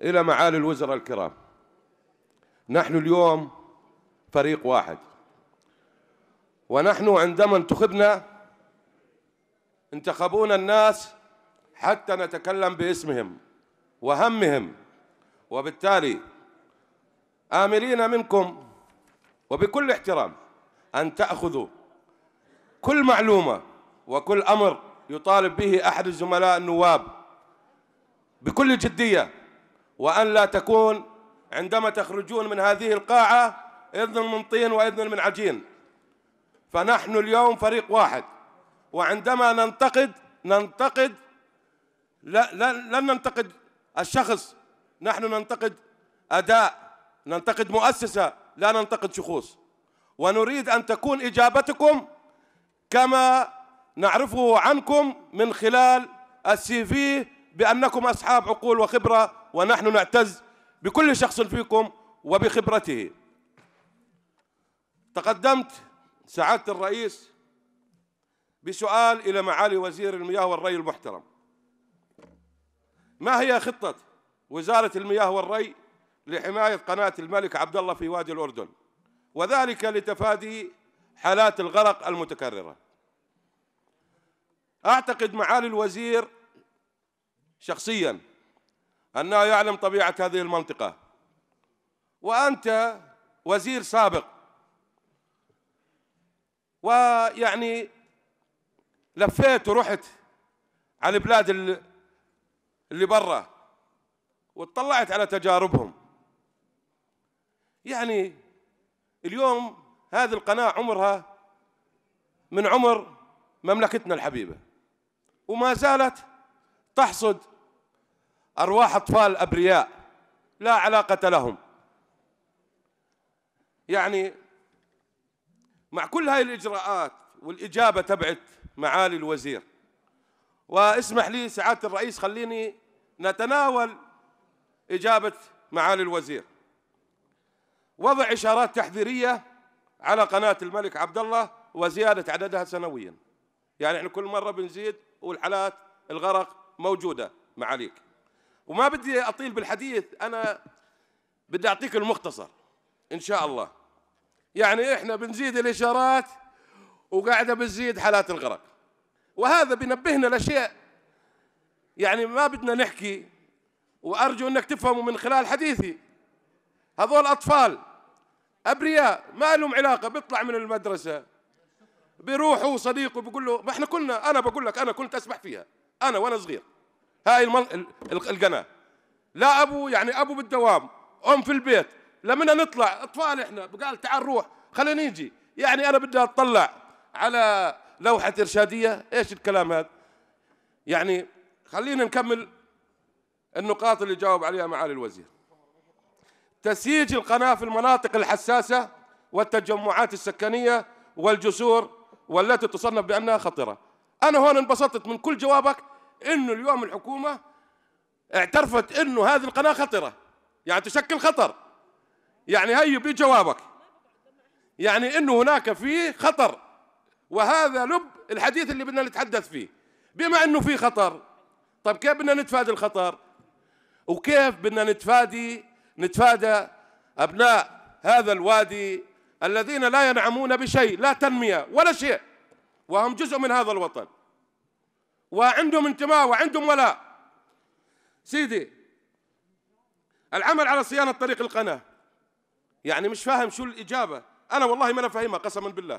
إلى معالي الوزراء الكرام نحن اليوم فريق واحد ونحن عندما انتخبنا انتخبونا الناس حتى نتكلم باسمهم وهمهم وبالتالي آمرين منكم وبكل احترام أن تأخذوا كل معلومة وكل أمر يطالب به أحد الزملاء النواب بكل جدية وأن لا تكون عندما تخرجون من هذه القاعة إذن من طين وإذن من عجين فنحن اليوم فريق واحد وعندما ننتقد ننتقد لا لا لن ننتقد الشخص نحن ننتقد أداء ننتقد مؤسسة لا ننتقد شخوص ونريد أن تكون إجابتكم كما نعرفه عنكم من خلال السي في بأنكم أصحاب عقول وخبرة ونحن نعتز بكل شخص فيكم وبخبرته تقدمت سعادة الرئيس بسؤال إلى معالي وزير المياه والري المحترم ما هي خطة وزارة المياه والري لحماية قناة الملك عبد الله في وادي الأردن وذلك لتفادي حالات الغرق المتكررة أعتقد معالي الوزير شخصيا أنه يعلم طبيعة هذه المنطقة وأنت وزير سابق ويعني لفيت ورحت على البلاد اللي برا واطلعت على تجاربهم يعني اليوم هذه القناة عمرها من عمر مملكتنا الحبيبة وما زالت تحصد أرواح أطفال أبرياء لا علاقة لهم يعني مع كل هاي الإجراءات والإجابة تبعت معالي الوزير واسمح لي سعادة الرئيس خليني نتناول إجابة معالي الوزير وضع إشارات تحذيرية على قناة الملك عبد الله وزيادة عددها سنويا يعني احنا كل مرة بنزيد والحالات الغرق موجودة معاليك وما بدي أطيل بالحديث أنا بدي أعطيك المختصر إن شاء الله يعني إحنا بنزيد الإشارات وقاعدة بتزيد حالات الغرق وهذا بنبهنا لأشياء يعني ما بدنا نحكي وأرجو أنك تفهموا من خلال حديثي هذول أطفال أبرياء ما لهم علاقة بيطلع من المدرسة بيروحوا صديقه بيقول له ما احنا كلنا أنا بقول لك أنا كنت أسبح فيها أنا وأنا صغير هاي القناه لا ابو يعني ابو بالدوام ام في البيت لما نطلع اطفال احنا قال تعال روح خلينا نيجي يعني انا بدي اطلع على لوحه ارشاديه ايش الكلام هذا يعني خلينا نكمل النقاط اللي جاوب عليها معالي الوزير تسييج القناه في المناطق الحساسه والتجمعات السكنيه والجسور والتي تصنف بانها خطره انا هون انبسطت من كل جوابك انه اليوم الحكومه اعترفت انه هذه القناه خطره يعني تشكل خطر يعني هي بجوابك يعني انه هناك في خطر وهذا لب الحديث اللي بدنا نتحدث فيه بما انه في خطر طب كيف بدنا نتفادى الخطر وكيف بدنا نتفادي نتفادى ابناء هذا الوادي الذين لا ينعمون بشيء لا تنميه ولا شيء وهم جزء من هذا الوطن وعندهم انتماء وعندهم ولاء سيدي العمل على صيانة طريق القناة يعني مش فاهم شو الإجابة أنا والله ما أنا فاهمها قسما بالله